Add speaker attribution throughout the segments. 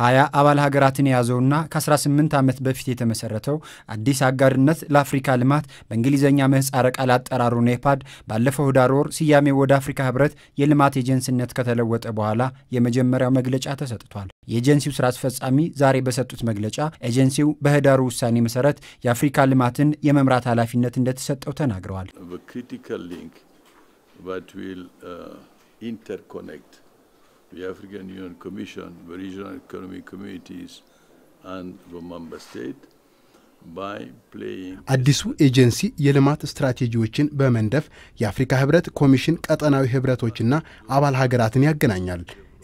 Speaker 1: ሀያ አባል ሀገራትን የያዘውና ከ18 ዓመት በፊት የተመሰረተው አዲስ አጋርነት ለአፍሪካ ልማት በእንግሊዝኛ ምህጻረ ቃል አጠራሩ ኔፓድ ባለፈው ህዳር ወር ስያሜ ወደ አፍሪካ ህብረት የልማት ኤጀንሲነት ከተለወጠ በኋላ የመጀመሪያው መግለጫ ተሰጥቷል። የኤጀንሲው ስራ አስፈጻሚ ዛሬ በሰጡት መግለጫ ኤጀንሲው በህዳሩ ውሳኔ መሰረት የአፍሪካ ልማትን የመምራት ኃላፊነት እንደተሰጠው ተናግረዋል።
Speaker 2: the African Union Commission, the regional economic communities and the member state
Speaker 3: አዲሱ ኤጀንሲ የልማት ስትራቴጂዎችን በመንደፍ የአፍሪካ ህብረት ኮሚሽን ቀጠናዊ ህብረቶችና አባል ሀገራትን ያገናኛል።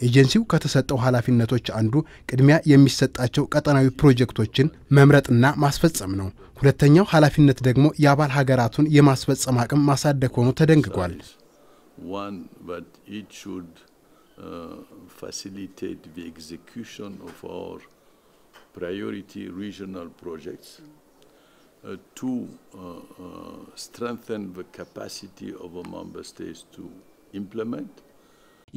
Speaker 3: ኤጀንሲው ከተሰጠው ኃላፊነቶች አንዱ ቅድሚያ የሚሰጣቸው ቀጠናዊ ፕሮጀክቶችን መምረጥና ማስፈጸም ነው። ሁለተኛው ኃላፊነት ደግሞ የአባል ሀገራቱን የማስፈጸም አቅም ማሳደግ ሆኖ ተደንግጓል።
Speaker 2: facilitate the execution of our priority regional projects. Uh, to uh, uh, strengthen the capacity of a member states to implement.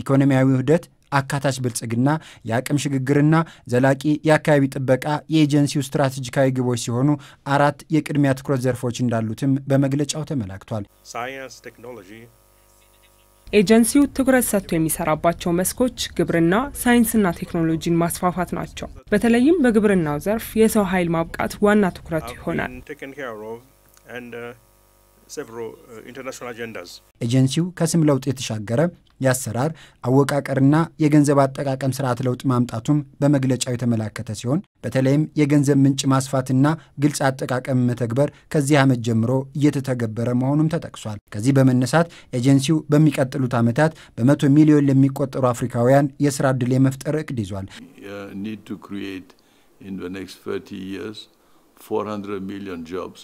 Speaker 1: ኢኮኖሚያዊ ውህደት አካታች ብልጽግና፣ የአቅም ሽግግርና ዘላቂ የአካባቢ ጥበቃ የኤጀንሲው ስትራቴጂካዊ ግቦች ሲሆኑ አራት የቅድሚያ ትኩረት ዘርፎች እንዳሉትም በመግለጫው ተመላክቷል።
Speaker 2: ሳይንስ ቴክኖሎጂ
Speaker 1: ኤጀንሲው ትኩረት ሰጥቶ የሚሰራባቸው መስኮች ግብርና፣ ሳይንስና ቴክኖሎጂን ማስፋፋት ናቸው። በተለይም በግብርናው ዘርፍ የሰው ኃይል ማብቃት ዋና ትኩረቱ ይሆናል።
Speaker 3: uh, uh,
Speaker 1: ኤጀንሲው ከስም ለውጥ የተሻገረ የአሰራር አወቃቀርና የገንዘብ አጠቃቀም ስርዓት ለውጥ ማምጣቱም በመግለጫው የተመላከተ ሲሆን በተለይም የገንዘብ ምንጭ ማስፋትና ግልጽ አጠቃቀም መተግበር ከዚህ ዓመት ጀምሮ እየተተገበረ መሆኑም ተጠቅሷል። ከዚህ በመነሳት ኤጀንሲው በሚቀጥሉት ዓመታት በመቶ ሚሊዮን ለሚቆጠሩ አፍሪካውያን የስራ ዕድል የመፍጠር እቅድ ይዟል።
Speaker 2: need to create in 30 years 400 ሚሊዮን ጆብስ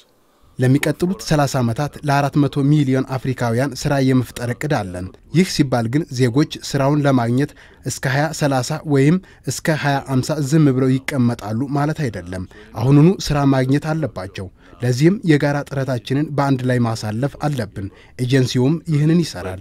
Speaker 3: ለሚቀጥሉት 30 ዓመታት ለ400 ሚሊዮን አፍሪካውያን ስራ የመፍጠር ዕቅድ አለን። ይህ ሲባል ግን ዜጎች ስራውን ለማግኘት እስከ 2030 ወይም እስከ 2050 ዝም ብለው ይቀመጣሉ ማለት አይደለም። አሁኑኑ ስራ ማግኘት አለባቸው። ለዚህም የጋራ ጥረታችንን በአንድ ላይ ማሳለፍ አለብን። ኤጀንሲውም ይህንን ይሰራል።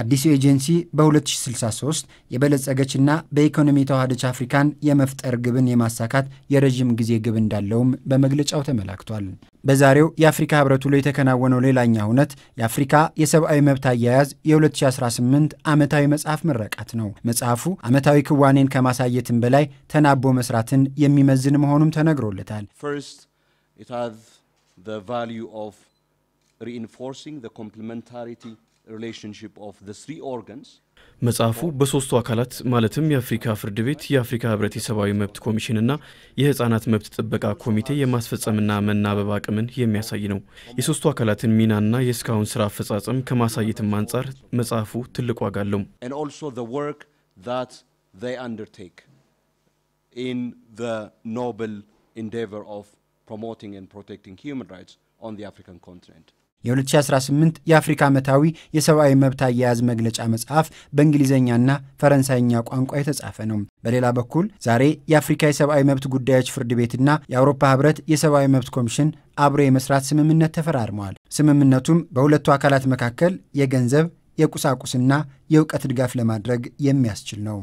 Speaker 3: አዲሱ ኤጀንሲ በ2063
Speaker 1: የበለጸገችና በኢኮኖሚ የተዋሃደች አፍሪካን የመፍጠር ግብን የማሳካት የረዥም ጊዜ ግብ እንዳለውም በመግለጫው ተመላክቷል። በዛሬው የአፍሪካ ህብረት ውሎ የተከናወነው ሌላኛ እውነት የአፍሪካ የሰብአዊ መብት አያያዝ የ2018 ዓመታዊ መጽሐፍ ምረቃት ነው። መጽሐፉ ዓመታዊ ክዋኔን ከማሳየትም በላይ ተናቦ መስራትን የሚመዝን መሆኑም ተነግሮለታል።
Speaker 3: ኮምፕሊመንታሪቲ መጽሐፉ በሶስቱ አካላት ማለትም የአፍሪካ ፍርድ ቤት፣ የአፍሪካ ህብረት የሰብአዊ መብት ኮሚሽንና የህፃናት መብት ጥበቃ ኮሚቴ የማስፈጸምና መናበብ አቅምን የሚያሳይ ነው። የሶስቱ አካላትን ሚናና የእስካሁን ስራ አፈጻጸም ከማሳየትም አንጻር መጽሐፉ ትልቅ ዋጋ አለው። ኖብል ኢንዴቨር ኦፍ ፕሮሞቲንግ ኤንድ ፕሮቴክቲንግ ሂውማን ራይትስ ኦን ዘ አፍሪካን ኮንቲነንት
Speaker 1: የ2018 የአፍሪካ ዓመታዊ የሰብአዊ መብት አያያዝ መግለጫ መጽሐፍ በእንግሊዝኛና ፈረንሳይኛ ቋንቋ የተጻፈ ነው። በሌላ በኩል ዛሬ የአፍሪካ የሰብአዊ መብት ጉዳዮች ፍርድ ቤትና የአውሮፓ ህብረት የሰብአዊ መብት ኮሚሽን አብሮ የመስራት ስምምነት ተፈራርመዋል። ስምምነቱም በሁለቱ አካላት መካከል የገንዘብ የቁሳቁስና የእውቀት ድጋፍ ለማድረግ የሚያስችል ነው።